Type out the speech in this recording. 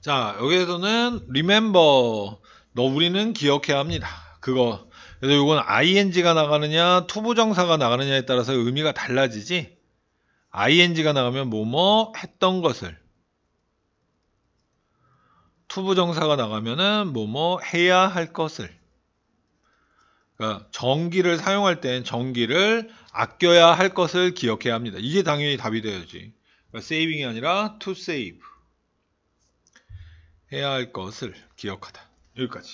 자, 여기에서는 remember 너 우리는 기억해야 합니다. 그거. 그래서 이건 ing가 나가느냐 투부정사가 나가느냐에 따라서 의미가 달라지지. ing가 나가면 뭐뭐 뭐 했던 것을 투부정사가 나가면은 뭐뭐 뭐 해야 할 것을 그러니까 전기를 사용할 땐 전기를 아껴야 할 것을 기억해야 합니다. 이게 당연히 답이 되야지. 그러니까 saving이 아니라 to save. 해야 할 것을 기억하다. 여기까지.